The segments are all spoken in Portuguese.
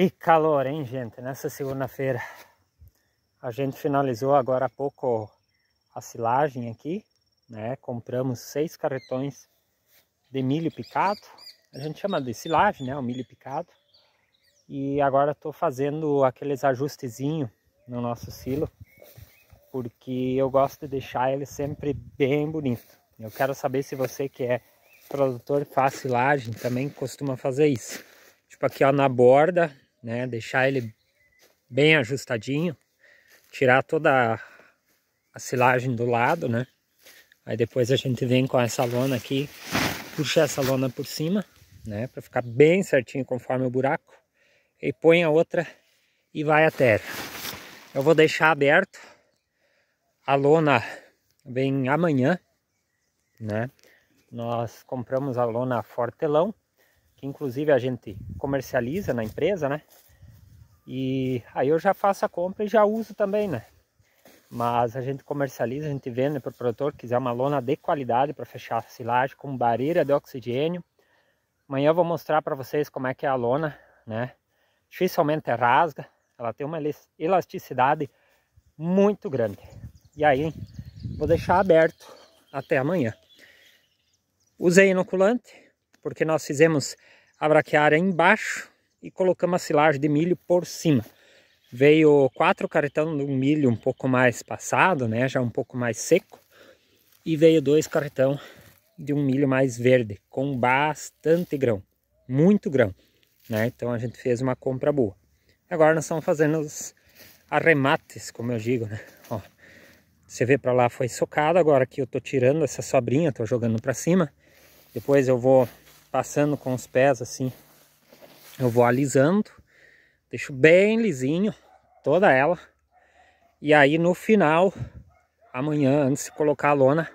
Que calor, hein, gente? Nessa segunda-feira. A gente finalizou agora há pouco a silagem aqui, né? Compramos seis carretões de milho picado. A gente chama de silagem, né? O milho picado. E agora estou fazendo aqueles ajustezinhos no nosso silo, porque eu gosto de deixar ele sempre bem bonito. Eu quero saber se você que é produtor faz silagem também costuma fazer isso. Tipo aqui ó, na borda né? Deixar ele bem ajustadinho, tirar toda a, silagem do lado, né? Aí depois a gente vem com essa lona aqui, puxa essa lona por cima, né? Para ficar bem certinho conforme o buraco. E põe a outra e vai a terra. Eu vou deixar aberto. A lona vem amanhã, né? Nós compramos a lona Fortelão que inclusive a gente comercializa na empresa, né? E aí eu já faço a compra e já uso também, né? Mas a gente comercializa, a gente vende para o produtor que quiser uma lona de qualidade para fechar a silagem com barreira de oxigênio. Amanhã eu vou mostrar para vocês como é que é a lona, né? Dificilmente é rasga, ela tem uma elasticidade muito grande. E aí, vou deixar aberto até amanhã. Usei inoculante, porque nós fizemos a braquiária embaixo e colocamos a silagem de milho por cima. Veio quatro carretão de milho um pouco mais passado, né, já um pouco mais seco, e veio dois carretão de um milho mais verde, com bastante grão, muito grão, né? Então a gente fez uma compra boa. Agora nós estamos fazendo os arremates, como eu digo, né? Ó, você vê para lá foi socado, agora aqui eu tô tirando essa sobrinha, tô jogando para cima. Depois eu vou passando com os pés assim. Eu vou alisando, deixo bem lisinho toda ela. E aí no final, amanhã, antes de colocar a lona,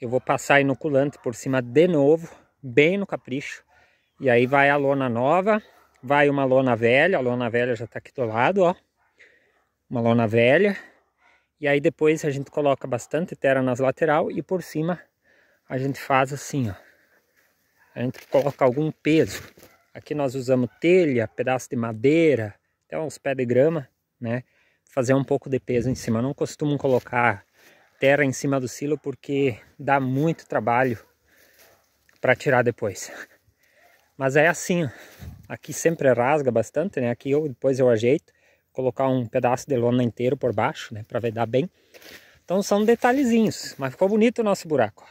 eu vou passar inoculante por cima de novo, bem no capricho. E aí vai a lona nova, vai uma lona velha, a lona velha já tá aqui do lado, ó. Uma lona velha. E aí depois a gente coloca bastante terra nas lateral e por cima a gente faz assim, ó a gente coloca algum peso. Aqui nós usamos telha, pedaço de madeira, até uns pés de grama, né? Fazer um pouco de peso em cima. Eu não costumo colocar terra em cima do silo porque dá muito trabalho para tirar depois. Mas é assim, aqui sempre rasga bastante, né? Aqui eu depois eu ajeito, colocar um pedaço de lona inteiro por baixo, né, para vedar bem. Então são detalhezinhos, mas ficou bonito o nosso buraco.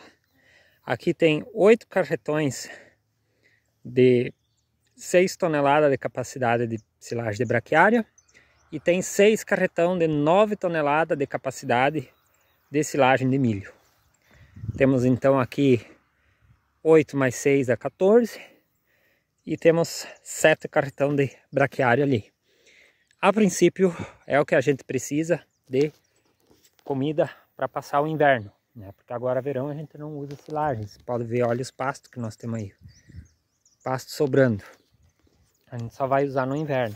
Aqui tem oito carretões de 6 toneladas de capacidade de silagem de braquiária e tem seis carretão de 9 toneladas de capacidade de silagem de milho. Temos então aqui 8 mais 6 dá 14 e temos sete carretão de braquiária ali. A princípio é o que a gente precisa de comida para passar o inverno né? Porque agora verão a gente não usa silagem. Você pode ver, olha os pastos que nós temos aí. Pasto sobrando. A gente só vai usar no inverno.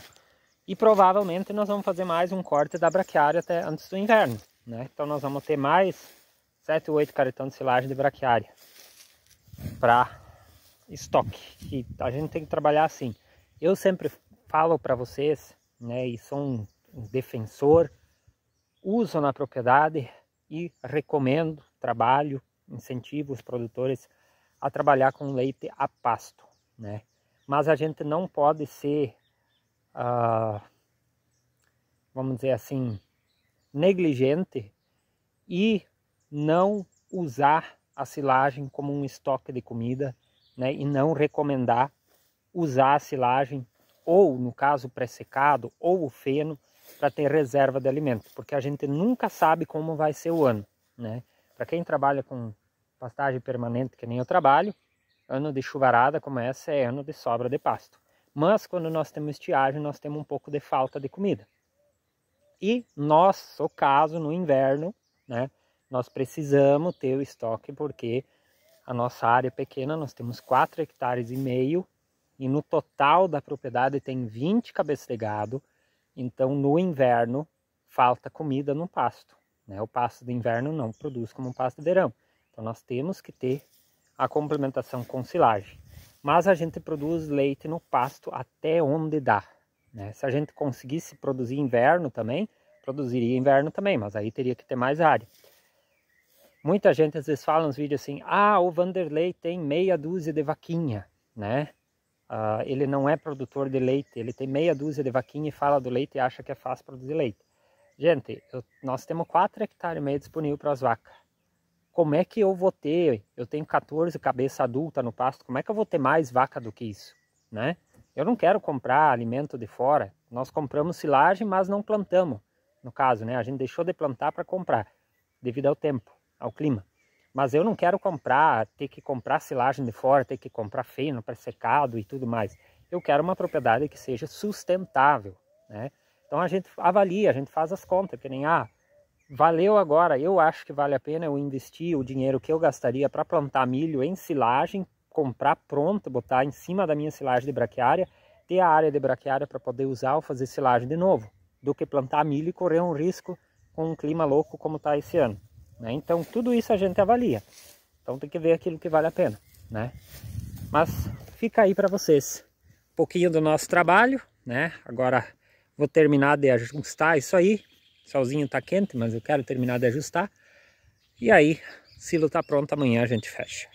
E provavelmente nós vamos fazer mais um corte da braquiária até antes do inverno, né? Então nós vamos ter mais 7 ou 8 caretão de silagem de braquiária para estoque. E a gente tem que trabalhar assim. Eu sempre falo para vocês, né, e sou um defensor, uso na propriedade e recomendo trabalho incentiva os produtores a trabalhar com leite a pasto, né? Mas a gente não pode ser, uh, vamos dizer assim, negligente e não usar a silagem como um estoque de comida, né? E não recomendar usar a silagem ou, no caso, pré-secado ou o feno para ter reserva de alimento, porque a gente nunca sabe como vai ser o ano, né? Para quem trabalha com pastagem permanente, que nem eu trabalho, ano de chuvarada como essa é ano de sobra de pasto. Mas quando nós temos estiagem, nós temos um pouco de falta de comida. E nosso caso, no inverno, né, nós precisamos ter o estoque porque a nossa área é pequena, nós temos 4 hectares e meio e no total da propriedade tem 20 cabeças de gado. Então, no inverno, falta comida no pasto. Né? O pasto de inverno não produz como o pasto de verão. Então nós temos que ter a complementação com silagem. Mas a gente produz leite no pasto até onde dá. Né? Se a gente conseguisse produzir inverno também, produziria inverno também, mas aí teria que ter mais área. Muita gente às vezes fala nos vídeos assim, ah, o Vanderlei tem meia dúzia de vaquinha, né? Ah, ele não é produtor de leite, ele tem meia dúzia de vaquinha e fala do leite e acha que é fácil produzir leite gente, eu, nós temos 4 hectares meio disponível para as vacas. Como é que eu vou ter? Eu tenho 14 cabeça adulta no pasto, como é que eu vou ter mais vaca do que isso, né? Eu não quero comprar alimento de fora. Nós compramos silagem, mas não plantamos. No caso, né? A gente deixou de plantar para comprar, devido ao tempo, ao clima. Mas eu não quero comprar, ter que comprar silagem de fora, ter que comprar feno para secado e tudo mais. Eu quero uma propriedade que seja sustentável, né? Então a gente avalia, a gente faz as contas, que nem, ah, valeu agora, eu acho que vale a pena eu investir o dinheiro que eu gastaria para plantar milho em silagem, comprar pronto, botar em cima da minha silagem de braquiária, ter a área de braquiária para poder usar ou fazer silagem de novo, do que plantar milho e correr um risco com um clima louco como está esse ano. Né? Então tudo isso a gente avalia. Então tem que ver aquilo que vale a pena. Né? Mas fica aí para vocês um pouquinho do nosso trabalho, né? Agora Vou terminar de ajustar isso aí. O solzinho tá quente, mas eu quero terminar de ajustar. E aí, o silo tá pronto, amanhã a gente fecha.